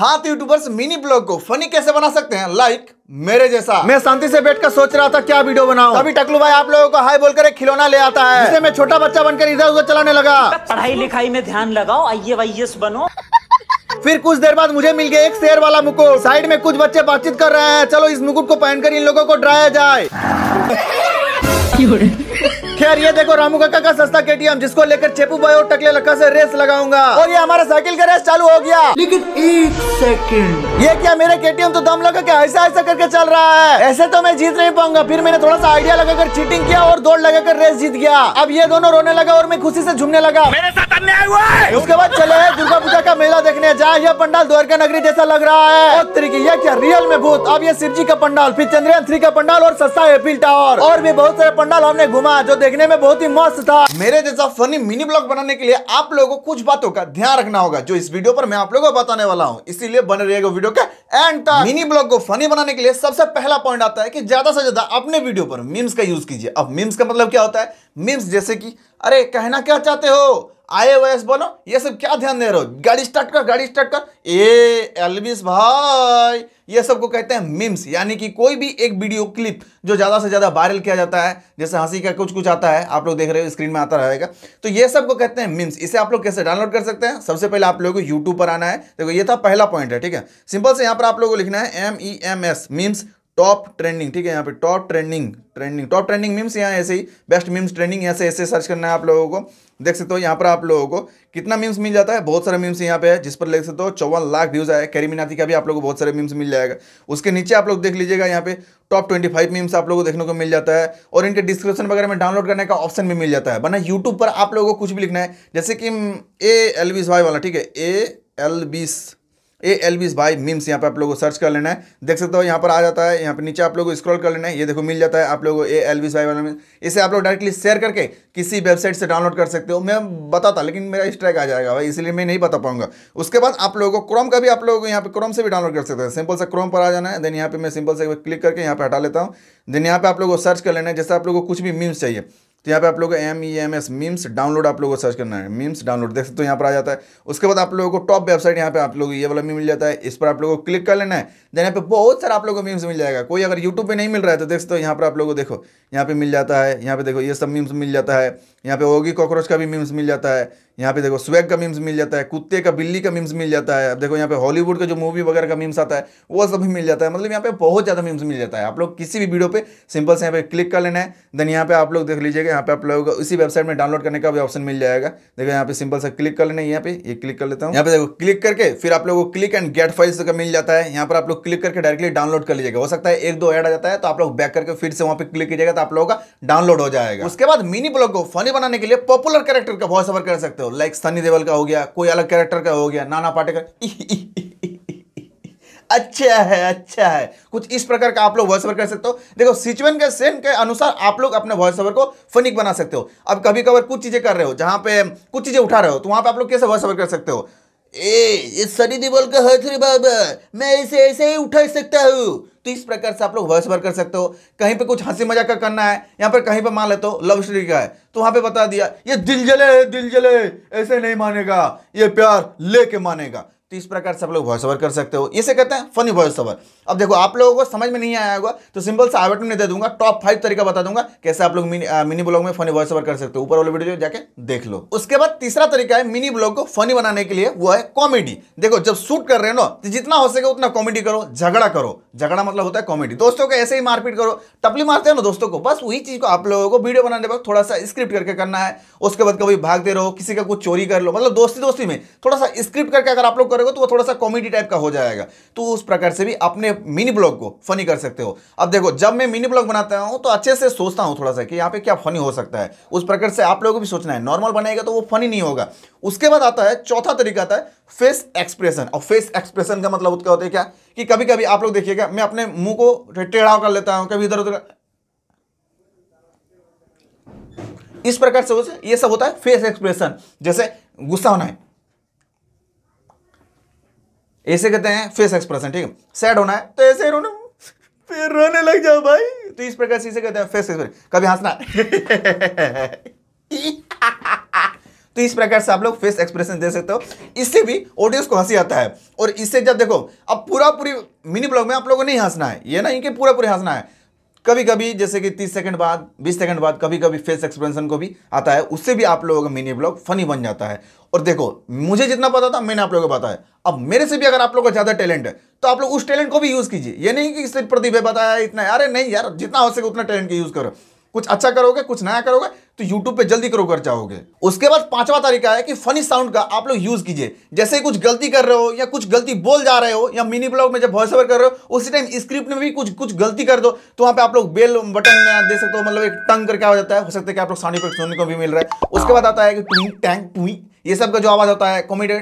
हाँ तो YouTubers mini blog को फनी कैसे बना सकते हैं लाइक मेरे जैसा मैं शांति से बैठकर सोच रहा था क्या वीडियो बनाऊं तभी टकलू भाई आप लोगों को हाई बोलकर एक खिलौना ले आता है जिसे मैं छोटा बच्चा बनकर इधर उधर चलाने लगा पढ़ाई लिखाई में ध्यान लगाओ आइए वाई बनो फिर कुछ देर बाद मुझे मिल गया एक शेर वाला मुकुट साइड में कुछ बच्चे बातचीत कर रहे हैं चलो इस मुकुट को पहनकर इन लोगों को डराया जाए खैर ये देखो रामू काका का सस्ता केटीएम जिसको लेकर चेपू भाई और टकले लक्का से रेस लगाऊंगा और ये हमारा साइकिल का रेस चालू हो गया लेकिन एक सेकंड ये क्या मेरे केटीएम तो दम लगा के ऐसा ऐसा करके चल रहा है ऐसे तो मैं जीत नहीं पाऊंगा फिर मैंने थोड़ा सा आइडिया लगाकर चीटिंग किया और दौड़ लगाकर रेस जीत गया अब ये दोनों रोने लगा और मैं खुशी से झूमने लगा मेरे साथ अन्याय हुआ है उसके बाद चले है दुर्गा पूजा का मेला देखने जाए यह पंडाल द्वारका नगरी जैसा लग रहा है और तरीके यह क्या रियल में भूत अब ये शिव जी का पंडाल फिर चंद्रयान थ्री का पंडाल और सस्ता एपील टावर और भी बहुत सारे पंडाल हमने घुमा जो देख देखने में बहुत ही मस्त था मेरे जैसा फनी मिनी ब्लॉग बनाने के लिए आप लोगों को कुछ बातों का ध्यान रखना होगा जो इस वीडियो पर मैं आप लोगों को बताने वाला हूँ इसीलिए बने रहिएगा वीडियो का एंड तक मिनी ब्लॉग को फनी बनाने के लिए सबसे पहला पॉइंट आता है कि ज्यादा से ज्यादा अपने वीडियो पर मीम्स का यूज कीजिए अब मीम्स का मतलब क्या होता है मीम्स जैसे कि अरे कहना क्या चाहते हो आए वैस बोलो ये सब क्या ध्यान दे रहे हो गाड़ी स्टार्ट कर गाड़ी स्टार्ट कर ए एलविस भाई ये सब को कहते हैं मिम्स यानी कि कोई भी एक वीडियो क्लिप जो ज़्यादा से ज़्यादा वायरल किया जाता है जैसे हंसी का कुछ कुछ आता है आप लोग देख रहे हो स्क्रीन में आता रहेगा तो ये सब को कहते हैं मिम्स इसे आप लोग कैसे डाउनलोड कर सकते हैं सबसे पहले आप लोगों को यूट्यूब पर आना है देखो ये था पहला पॉइंट है ठीक है सिंपल से यहाँ पर आप लोगों को लिखना है M E e M S memes top trending ठीक है यहाँ पे top trending trending top trending memes यहाँ ऐसे ही बेस्ट मीम्स ट्रेंडिंग ऐसे ऐसे सर्च करना है आप लोगों को देख सकते हो यहाँ पर आप लोगों को कितना मीम्स मिल जाता है बहुत सारे मीम्स यहाँ पे है जिस पर देख सकते हो चौवन लाख व्यूज़ आया कैरी मिनाती का भी आप लोग को बहुत सारे मीम्स मिल जाएगा उसके नीचे आप लोग देख लीजिएगा यहाँ पे टॉप ट्वेंटी फाइव मीम्स आप लोगों को देखने को मिल जाता है और इनके डिस्क्रिप्शन वगैरह में डाउनलोड करने का ऑप्शन भी मिल जाता है बना यूट्यूब पर आप लोगों को कुछ भी लिखना है जैसे कि ए एल वाला ठीक है ए बीस ए एल बीस भाई मीम्स यहाँ पे आप लोगों को सर्च कर लेना है देख सकते हो यहाँ पर आ जाता है यहाँ पे नीचे आप लोगों को स्क्रॉल कर लेना है ये देखो मिल जाता है आप लोगों को ए एल बीस भाई वाला मीम्स इसे आप लोग डायरेक्टली शेयर करके किसी वेबसाइट से डाउनलोड कर सकते हो मैं बताता लेकिन मेरा स्ट्राइक आ जाएगा भाई इसलिए मैं नहीं बता पाऊंगा उसके बाद आप लोगों को क्रोम का भी आप लोगों को यहाँ पे क्रोम से भी डाउनलोड कर सकते हैं सिंपल से क्रोम पर आ जाना है देन यहाँ पे मैं सिंपल से क्लिक करके यहाँ पे हटा लेता हूँ देन यहाँ पे आप लोगों को सर्च कर लेना है जैसे आप लोगों को कुछ भी मीम्स चाहिए तो यहाँ पे आप लोगों को M E M S memes download आप लोगों को सर्च करना है मीम्स डाउनलोड देख सकते हो तो यहाँ पर आ जाता है उसके बाद आप लोगों को टॉप वेबसाइट यहाँ पे आप लोगों को ये वाला मीम मिल जाता है इस पर आप लोगों को क्लिक कर लेना है देन यहाँ पे बहुत सारे आप लोगों को मीम्स मिल जाएगा कोई अगर यूट्यूब पर नहीं मिल रहा है तो देख सकते हो यहाँ पर आप लोगों को देखो यहाँ पर मिल जाता है यहाँ पे देखो ये सब मीम्स मिल जाता है यहाँ पे ओगी कॉकरोच का भी मीम्स मिल जाता है यहाँ पे देखो स्वेग का मीम्स मिल जाता है कुत्ते का बिल्ली का मीम्स मिल जाता है अब देखो यहाँ पे हॉलीवुड का जो मूवी वगैरह का मीम्स आता है वो सब भी मिल जाता है मतलब यहाँ पे बहुत ज़्यादा मीम्स मिल जाता है आप लोग किसी भी वीडियो पे सिंपल से यहाँ पे क्लिक कर लेना है देन यहाँ पे आप लोग देख लीजिएगा यहाँ पे आप लोग इसी वेबसाइट में डाउनलोड करने का भी ऑप्शन मिल जाएगा देखो यहाँ पे सिंपल से क्लिक कर लेना है यहाँ पे ये क्लिक कर लेता हूँ यहाँ पे देखो क्लिक करके फिर आप लोग को क्लिक एंड गेट फाइल्स का मिल जाता है यहाँ पर आप लोग क्लिक करके डायरेक्टली डाउनलोड कर लीजिएगा हो सकता है एक दो एड आ जाता है तो आप लोग बैक करके फिर से वहाँ पे क्लिक कीजिएगा तो आप लोगों का डाउनलोड हो जाएगा उसके बाद मिनी ब्लॉग को फनी कॉमेडी बनाने के लिए पॉपुलर कैरेक्टर का वॉइस ओवर कर सकते हो लाइक सनी देवल का हो गया कोई अलग कैरेक्टर का हो गया नाना पाटेकर अच्छा है अच्छा है कुछ इस प्रकार का आप लोग वॉइस ओवर कर सकते हो देखो सिचुएशन के सेम के अनुसार आप लोग अपने वॉइस ओवर को फनिक बना सकते हो अब कभी कभार कुछ चीज़ें कर रहे हो जहां पे कुछ चीज़ें उठा रहे हो तो वहां पे आप लोग कैसे वॉइस ओवर कर सकते हो ए ये सनी देवल का हथरी बाबा मैं इसे ऐसे ही उठा सकता हूँ तो इस प्रकार से आप लोग वॉइस ओवर कर सकते हो कहीं पर कुछ हंसी मजाक का करना है यहाँ पर कहीं पर मान लेते हो लव स्टोरी का है तो वहाँ पर बता दिया ये दिल जले दिल जले ऐसे नहीं मानेगा ये प्यार ले मानेगा तो इस प्रकार से आप लोग वॉइस ओवर कर सकते हो इसे कहते हैं फनी वॉइस ओवर अब देखो आप लोगों को समझ में नहीं आया होगा तो सिंपल से आवट में दे दूंगा टॉप फाइव तरीका बता दूंगा कैसे आप लोग मिनी, ब्लॉग में फनी वॉइस ओवर कर सकते हो ऊपर वाले वीडियो जाके देख लो उसके बाद तीसरा तरीका है मिनी ब्लॉग को फनी बनाने के लिए वो है कॉमेडी देखो जब शूट कर रहे हो ना तो जितना हो सके उतना कॉमेडी करो झगड़ा करो झगड़ा मतलब होता है कॉमेडी दोस्तों को ऐसे ही मारपीट करो टपली मारते हो ना दोस्तों को बस वही चीज को आप लोगों को वीडियो बनाने वक्त थोड़ा सा स्क्रिप्ट करके करना है उसके बाद कभी भागते रहो किसी का कुछ चोरी कर लो मतलब दोस्ती दोस्ती में थोड़ा सा स्क्रिप्ट करके अगर आप लोग करोगे तो वो थोड़ा सा कॉमेडी टाइप का हो जाएगा तो उस प्रकार से भी अपने मिनी ब्लॉग को फनी कर सकते हो अब देखो जब मैं मिनी ब्लॉग बनाता हूँ तो अच्छे से सोचता हूँ थोड़ा सा कि यहाँ पे क्या फनी हो सकता है उस प्रकार से आप लोगों को भी सोचना है नॉर्मल बनाएगा तो वो फनी नहीं होगा उसके बाद आता है चौथा तरीका आता है फेस एक्सप्रेशन और फेस एक्सप्रेशन का मतलब उसका होता है क्या कि कभी कभी आप लोग देखिएगा मैं अपने मुंह को टेढ़ा कर लेता हूँ कभी इधर उधर इस प्रकार से ये सब होता है फेस एक्सप्रेशन जैसे गुस्सा होना है ऐसे कहते हैं फेस एक्सप्रेशन ठीक है सैड होना है तो ऐसे ही रोना फिर रोने लग जाओ भाई तो इस प्रकार से इसे कहते हैं फेस एक्सप्रेशन कभी हंसना तो इस प्रकार से आप लोग फेस एक्सप्रेशन दे सकते हो इससे भी ऑडियंस को हंसी आता है और इससे जब देखो अब पूरा पूरी मिनी ब्लॉग में आप लोगों को नहीं हंसना है ये ना इनके पूरा पूरी हंसना है कभी कभी जैसे कि 30 सेकंड बाद 20 सेकंड बाद कभी कभी फेस एक्सप्रेशन को भी आता है उससे भी आप लोगों का मिनी ब्लॉग फनी बन जाता है और देखो मुझे जितना पता था मैंने आप लोगों को बताया अब मेरे से भी अगर आप लोग का ज़्यादा टैलेंट है तो आप लोग उस टैलेंट को भी यूज़ कीजिए ये नहीं कि सिर्फ प्रतिभा बताया इतना अरे नहीं यार जितना हो सके उतना टैलेंट का यूज़ करो कुछ अच्छा करोगे कुछ नया करोगे तो YouTube पे जल्दी करो कर जाओगे उसके बाद पांचवा तरीका है कि फनी साउंड का आप लोग यूज कीजिए जैसे कुछ गलती कर रहे हो या कुछ गलती बोल जा रहे हो या मिनी ब्लॉग में जब वॉइस ओवर कर रहे हो उसी टाइम स्क्रिप्ट में भी कुछ कुछ गलती कर दो तो वहां पे आप लोग बेल बटन दे सकते हो मतलब एक टंग करके आ जाता है हो सकता है कि आप लोग साउंड इफेक्ट सुनने को भी मिल रहा है उसके बाद आता है कि टुई टैंग टुई ये सब का जो आवाज होता है कॉमेडी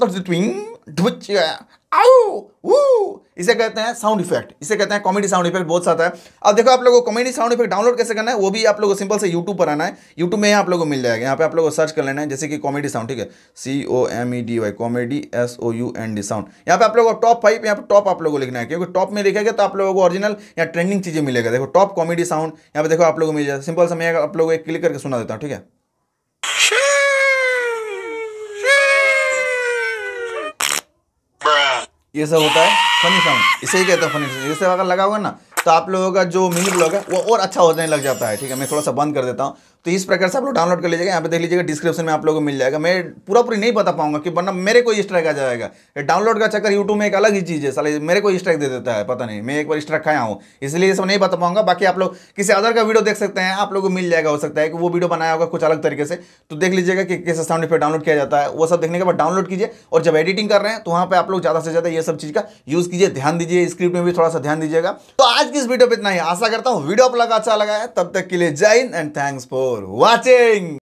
ट्विंग इसे कहते हैं साउंड इफेक्ट इसे कहते हैं कॉमेडी साउंड इफेक्ट बहुत सारा है अब देखो आप लोगों को कॉमेडी साउंड इफेक्ट डाउनलोड कैसे करना है वो भी आप लोगों को सिंपल से यूट्यूब पर आना है यूट्यूब में आप लोगों को मिल जाएगा यहाँ पे आप लोगों को सर्च कर लेना है जैसे कि कॉमेडी साउंड ठीक है C O M E D Y comedy S O U N D sound यहाँ पे आप लोगों को टॉप फाइव यहाँ पर टॉप आप लोगों को लिखना है क्योंकि टॉप में लिखेगा तो आप लोगों को ऑरिजिनल या ट्रेंडिंग चीज़ें मिलेगा देखो टॉप कॉमेडी साउंड यहाँ पे देखो आप लोगों को मिल जाएगा सिंपल समय आप लोगों को एक क्लिक करके सुना देता हूँ ठीक है ये सब होता है फनी साउंड इसे ही कहते हैं फनी साउंड इसे सब अगर लगा हुआ ना तो आप लोगों का जो मिनी ब्लॉग है वो और अच्छा होने लग जाता है ठीक है मैं थोड़ा सा बंद कर देता हूँ तो इस प्रकार से आप लोग डाउनलोड कर लीजिएगा यहाँ पे देख लीजिएगा डिस्क्रिप्शन में आप लोगों को मिल जाएगा मैं पूरा पूरी नहीं बता पाऊंगा कि वरना मेरे को स्ट्राइक आ जाएगा डाउनलोड का चक्कर यूट्यूब में एक अलग ही चीज़ है साले मेरे को स्ट्राइक दे देता है पता नहीं मैं एक बार स्ट्राइक खाया हूँ इसलिए सब नहीं बता पाऊंगा बाकी आप लोग किसी अदर का वीडियो देख सकते हैं आप लोग को मिल जाएगा हो सकता है कि वो वीडियो बनाया होगा कुछ अलग तरीके से तो देख लीजिएगा कि कैसे साउंड इफेक्ट डाउनलोड किया जाता है वो सब देखने के बाद डाउनलोड कीजिए और जब एडिटिंग कर रहे हैं तो वहाँ पर आप लोग ज़्यादा से ज़्यादा ये सब चीज़ का यूज़ कीजिए ध्यान दीजिए स्क्रिप्ट में भी थोड़ा सा ध्यान दीजिएगा तो आज की इस वीडियो पर इतना ही आशा करता हूँ वीडियो आप लगा अच्छा लगा है तब तक के लिए Jai Hind and thanks for for watching.